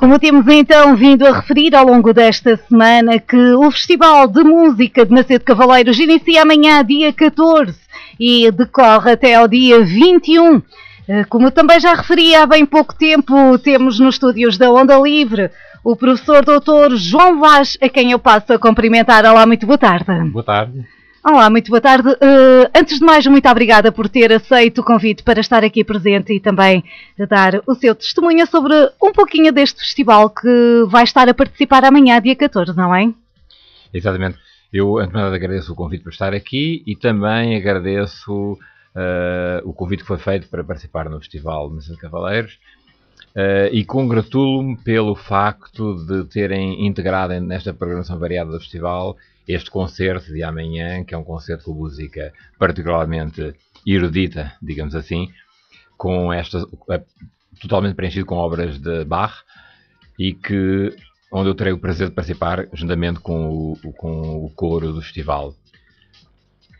Como temos então vindo a referir ao longo desta semana, que o Festival de Música de Macedo Cavaleiros inicia amanhã, dia 14, e decorre até ao dia 21. Eh, como também já referi há bem pouco tempo, temos nos estúdios da Onda Livre o professor doutor João Vaz, a quem eu passo a cumprimentar. Olá, muito boa tarde. Boa tarde. Olá, muito boa tarde. Uh, antes de mais, muito obrigada por ter aceito o convite para estar aqui presente e também dar o seu testemunho sobre um pouquinho deste festival que vai estar a participar amanhã, dia 14, não é? Exatamente. Eu, antes de mais, agradeço o convite para estar aqui e também agradeço uh, o convite que foi feito para participar no Festival Missão de Cavaleiros Uh, e congratulo-me pelo facto de terem integrado nesta programação variada do festival este concerto de amanhã, que é um concerto com música particularmente erudita, digamos assim, com esta eh, totalmente preenchido com obras de Bach e que onde eu terei o prazer de participar juntamente com o, com o coro do festival.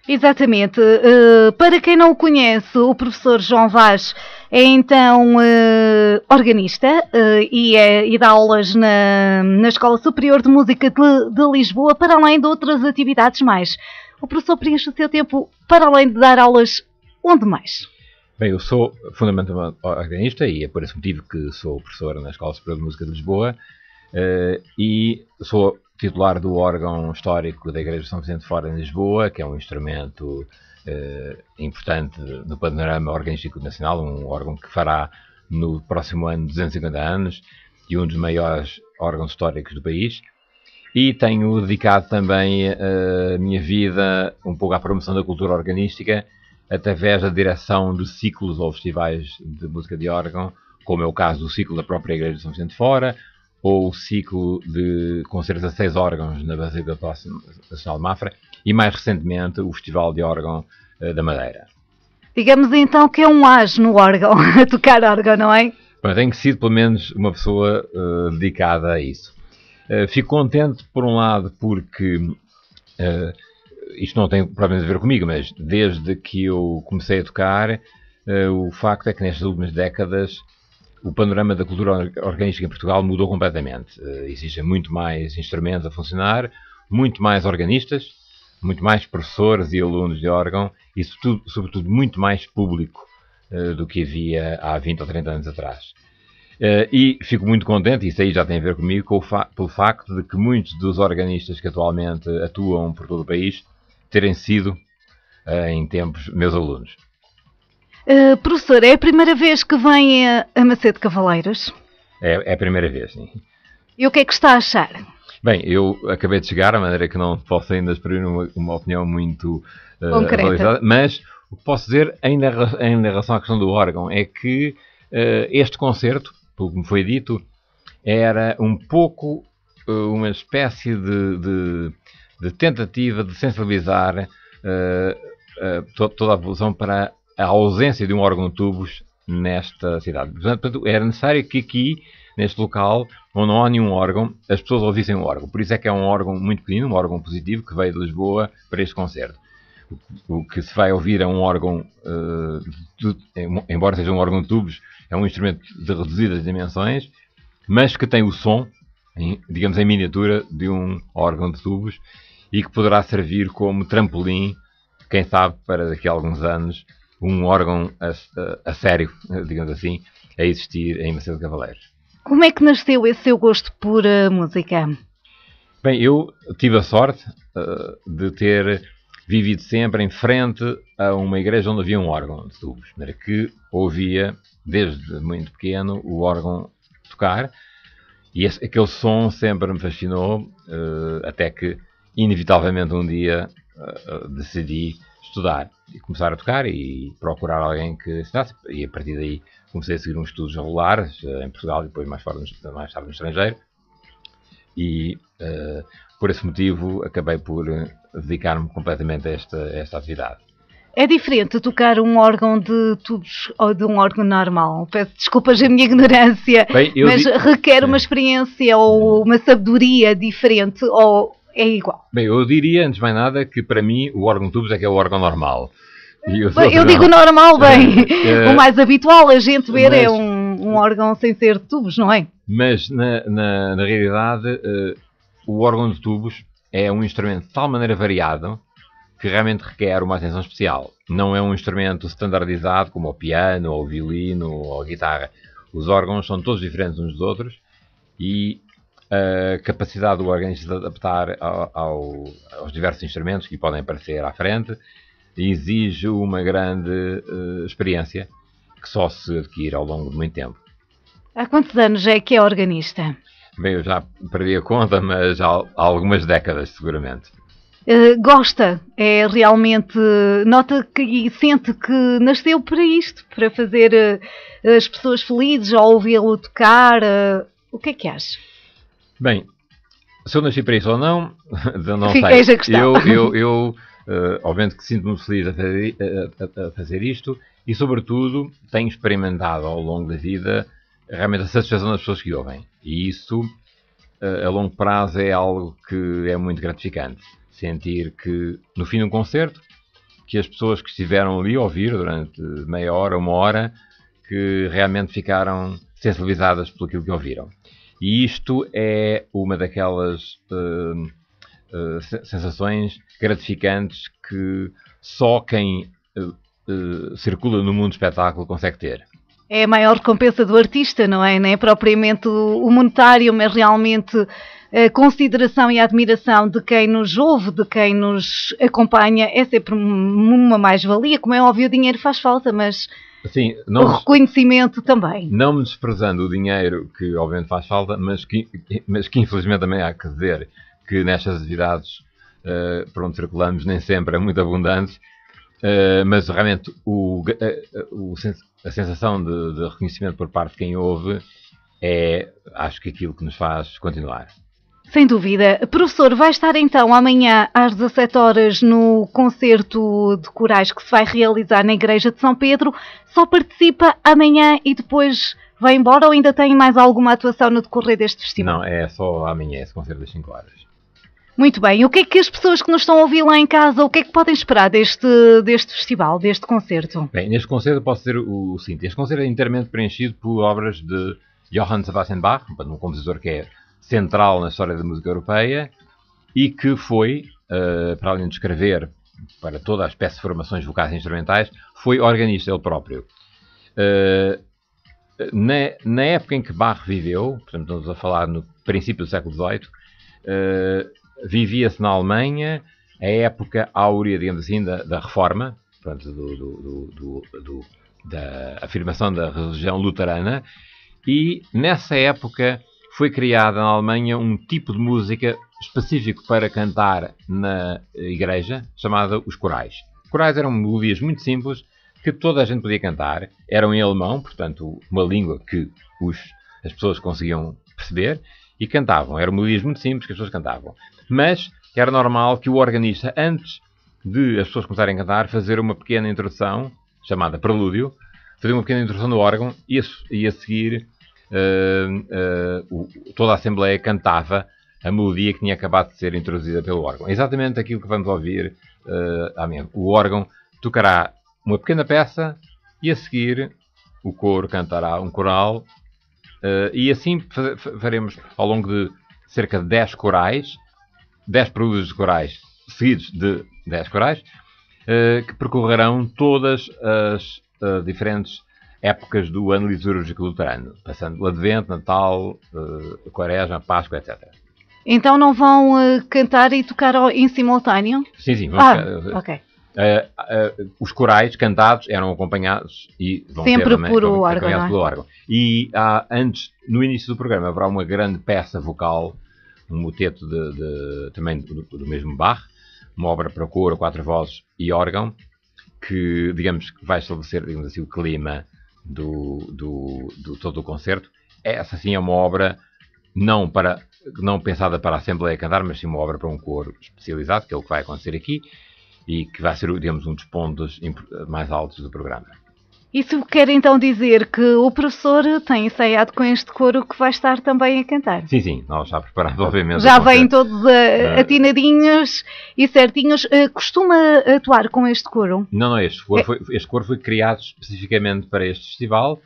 Exatamente. Uh, para quem não o conhece, o professor João Vaz é então uh, organista uh, e, é, e, dá aulas na, na Escola Superior de Música de, de, Lisboa, para além de outras atividades mais. O professor preenche o seu tempo para além de dar aulas onde mais? Bem, eu sou fundamentalmente organista e é por esse motivo que sou professor na Escola Superior de Música de Lisboa eh, e sou titular do órgão histórico da Igreja de São Vicente Fora em Lisboa, que é um instrumento eh, importante no panorama organístico nacional, um órgão que fará no próximo ano 250 anos e um dos maiores órgãos históricos do país. E tenho dedicado também eh, a minha vida um pouco à promoção da cultura organística através da direção de ciclos ou festivais de música de órgão, como é o caso do ciclo da própria Igreja de São Vicente Fora, ou o ciclo de concertos a seis órgãos na Basílica Nacional de Mafra e, mais recentemente, o Festival de Órgão eh, da Madeira. Digamos então que é um as no órgão, a tocar órgão, não é? Bom, tenho sido pelo menos uma pessoa uh, dedicada a isso. Uh, fico contente, por um lado, porque uh, isto não tem provavelmente a ver comigo, mas desde que eu comecei a tocar, o facto é que nestas últimas décadas o panorama da cultura organística em Portugal mudou completamente. Eh, Existem muito mais instrumentos a funcionar, muito mais organistas, muito mais professores e alunos de órgão e, sobretudo, sobretudo muito mais público uh, do que havia há 20 ou 30 anos atrás. Uh, e fico muito contente, isso aí já tem a ver comigo, com fa pelo facto de que muitos dos organistas que atualmente atuam por todo o país terem sido, uh, em tempos, meus alunos. Uh, professor, é a primeira vez que vem a, a Macedo Cavaleiros? É, é, a primeira vez, sim. E o que é que está a achar? Bem, eu acabei de chegar, a maneira que não posso ainda exprimir uma, uma, opinião muito uh, Concreta. mas o que posso dizer ainda em relação à questão do órgão é que uh, este concerto, pelo que me foi dito, era um pouco uh, uma espécie de, de, de, tentativa de sensibilizar uh, toda a população para a ausência de um órgão de tubos nesta cidade. Portanto, era necessário que aqui, neste local, onde não há nenhum órgão, as pessoas ouvissem um órgão. Por isso é que é um órgão muito pequenino, um órgão positivo, que veio de Lisboa para este concerto. O que se vai ouvir é um órgão, uh, embora seja um órgão de tubos, é um instrumento de reduzidas dimensões, mas que tem o som, em, digamos, em miniatura de um órgão de tubos e que poderá servir como trampolim, quem sabe, para daqui a alguns anos, um órgão a, a, a sério, digamos assim, a existir em Macedo Cavaleiros. Como é que nasceu esse seu gosto por uh, música? Bem, eu tive a sorte uh, de ter vivido sempre em frente a uma igreja onde havia um órgão de tubos, que ouvia desde muito pequeno o órgão tocar e esse, aquele som sempre me fascinou, uh, até que inevitavelmente um dia decidi estudar e começar a tocar e procurar alguém que ensinasse. E a partir daí comecei a seguir uns estudos regulares eh, em Portugal e depois mais, fora, mais tarde no estrangeiro. E uh, por esse motivo acabei por eh, dedicar-me completamente a esta, a esta atividade. É diferente tocar um órgão de tubos ou de um órgão normal. Peço desculpas a minha ignorância, Bem, mas digo... requer uma experiência ou uma sabedoria diferente ou é igual. Bem, eu diria, antes de mais nada, que para mim o órgão tubos é que é o órgão normal. Eu, eu digo normal, bem, é, é, o mais habitual a gente ver é mas, é um, um, órgão sem ser de tubos, não é? Mas, na, na, na realidade, uh, o órgão de tubos é um instrumento de tal maneira variado que realmente requer uma atenção especial. Não é um instrumento standardizado como o piano, ou o violino, ou a guitarra. Os órgãos são todos diferentes uns dos outros e a capacidade do organismo de adaptar ao, ao, aos diversos instrumentos que podem aparecer à frente exige uma grande uh, experiência que só se adquire ao longo de muito tempo. Há quantos anos é que é organista? Bem, eu já perdi a conta, mas há, algumas décadas, seguramente. Uh, gosta, é realmente, nota que, e sente que nasceu para isto, para fazer uh, as pessoas felizes ao ouvi-lo tocar. o que é que acha? Bem, se eu nasci para isso ou não, não Fica sei. Eu, eu, eu uh, obviamente que sinto-me feliz a fazer, eh, a, a fazer, isto e, sobretudo, tenho experimentado ao longo da vida realmente a satisfação das pessoas que ouvem. E isso, uh, a longo prazo, é algo que é muito gratificante. Sentir que, no fim de um concerto, que as pessoas que estiveram ali a ouvir durante meia hora, uma hora, que realmente ficaram sensibilizadas pelo que ouviram. E isto é uma daquelas uh, uh, sensações gratificantes que só quem hum, circula no mundo do espetáculo consegue ter é a maior recompensa do artista, não é? Não é propriamente o monetário, mas realmente a eh, consideração e a admiração de quem nos ouve, de quem nos acompanha, é sempre uma mais-valia. Como é óbvio, o dinheiro faz falta, mas assim, o reconhecimento também. Não me desprezando o dinheiro, que obviamente faz falta, mas que, mas que infelizmente também há que dizer que nestas atividades uh, por onde circulamos nem sempre é muito abundante eh, mas realmente o, eh, o, a sensação de, de, reconhecimento por parte de quem ouve é, acho que, aquilo que nos faz continuar. Sem dúvida. Professor, vai estar então amanhã às 17 horas no concerto de corais que se vai realizar na Igreja de São Pedro. Só participa amanhã e depois vai embora ou ainda tem mais alguma atuação no decorrer deste festival? Não, é só amanhã, esse concerto das 5 horas. Muito bem, o que é que as pessoas que nos estão a ouvir lá em casa, o que é que podem esperar deste, deste festival, deste concerto? Bem, neste concerto posso dizer o, seguinte, este concerto é inteiramente preenchido por obras de Johann Sebastian Bach, um compositor que é central na história da música europeia e que foi, uh, para além de escrever para toda a espécie de formações vocais e instrumentais, foi organista ele próprio. Uh, na, na, época em que Bach viveu, portanto estamos a falar no princípio do século XVIII, uh, eh, vivia-se na Alemanha a época áurea, digamos assim, da, da reforma, portanto, do, do, do, da afirmação da religião luterana, e nessa época foi criada na Alemanha um tipo de música específico para cantar na igreja, chamada os corais. Corais eram melodias muito simples que toda a gente podia cantar, eram em alemão, portanto, uma língua que os, as pessoas conseguiam perceber, e cantavam. Eram melodias muito simples que as pessoas cantavam. Mas era normal que o organista, antes de as pessoas começarem a cantar, fazer uma pequena introdução, chamada prelúdio, fazer uma pequena introdução do órgão e a, e a seguir uh, uh, toda a Assembleia cantava a melodia que tinha acabado de ser introduzida pelo órgão. exatamente aquilo que vamos ouvir uh, eh, amanhã. O órgão tocará uma pequena peça e a seguir o coro cantará um coral. Uh, e assim faremos ao longo de cerca de 10 corais 10 prelúdios corais, seguidos de 10 corais, eh, que percorrerão todas as eh, diferentes épocas do ano litúrgico luterano, passando o Advento, Natal, eh, Quaresma, Páscoa, etc. Então não vão cantar e tocar em simultâneo? Sim, sim. Vamos ah, ok. Uh, uh, os corais cantados eram acompanhados e vão sempre ter, também, por o órgão, é? pelo órgão. E há, antes, no início do programa, haverá uma grande peça vocal um moteto de, de, também do, do mesmo bar, uma obra para coro, quatro vozes e órgão, que, digamos, vai estabelecer, digamos assim, o clima do, do, do todo o concerto. Essa, sim, é uma obra não para não pensada para a Assembleia cantar, mas sim uma obra para um coro especializado, que é o que vai acontecer aqui, e que vai ser, digamos, um dos pontos mais altos do programa. Isso quer então dizer que o professor tem ensaiado com este coro que vai estar também a cantar? Sim, sim, nós já preparamos, obviamente. Já vêm todos uh, atinadinhos e certinhos. Uh, costuma atuar com este coro? Não, não, este coro, é... foi, este coro foi criado especificamente para este festival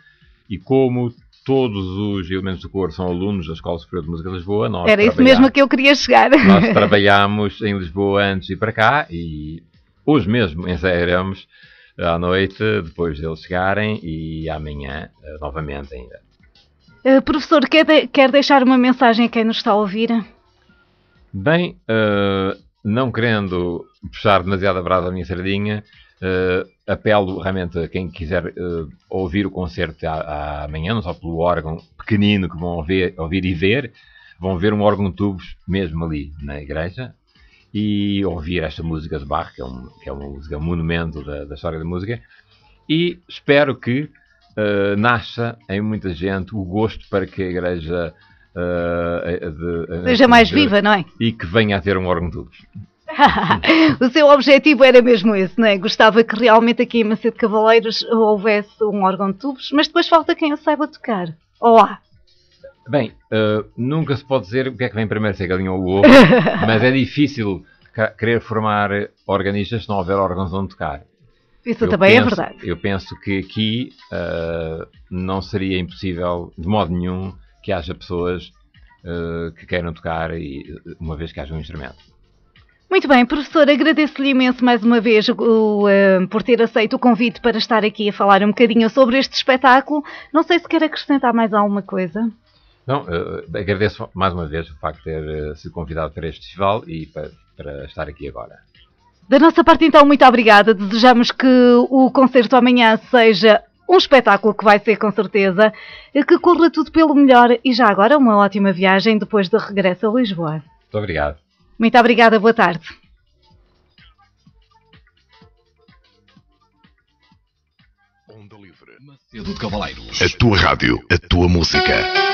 e como todos os elementos do coro são alunos da Escola Superior de Música de Lisboa. Nós Era isso mesmo que eu queria chegar. Nós trabalhámos em Lisboa antes e para cá e hoje mesmo ensaiaremos à noite, depois deles chegarem e amanhã, eh, novamente ainda. Uh, professor, quer, de quer deixar uma mensagem a quem nos está a ouvir? Bem, uh, não querendo puxar demasiado a brasa a minha sardinha, uh, apelo realmente a quem quiser ouvir o concerto amanhã, não só pelo órgão pequenino que vão ouvir, ouvir e ver, vão ver um órgão de tubos mesmo ali na igreja, e ouvir esta música de Bach, que é, um, que é uma música monumento da, da, história da música, e espero que uh, nasça em muita gente o gosto para que a igreja uh, de, seja mais de, viva, não é? E que venha a ter um órgão de tubos. o seu objetivo era mesmo esse, não é? Gostava que realmente aqui em Macedo Cavaleiros houvesse um órgão de tubos, mas depois falta quem o saiba tocar. Olá! Bem, uh, nunca se pode dizer o que é que vem primeiro, se é galinha ou o ovo, mas é difícil querer formar organistas se não houver órgãos onde tocar. Isso eu também é penso, é verdade. Eu penso que aqui uh, não seria impossível, de modo nenhum, que haja pessoas uh, que queiram tocar, e, uma vez que haja um instrumento. Muito bem, professor, agradeço-lhe imenso mais uma vez o, por ter aceito o convite para estar aqui a falar um bocadinho sobre este espetáculo. Não sei se quer acrescentar mais alguma coisa. Não, eh, eh, agradeço mais uma vez o facto de ter eh, sido convidado para este festival e para, para estar aqui agora. Da nossa parte, então, muito obrigada. Desejamos que o concerto amanhã seja um espetáculo que vai ser com certeza, que corra tudo pelo melhor e já agora uma ótima viagem depois do regresso a Lisboa. Muito obrigado. Muito obrigada, boa tarde. Onda Livre, Macedo de Cavaleiros. A tua rádio, a tua música.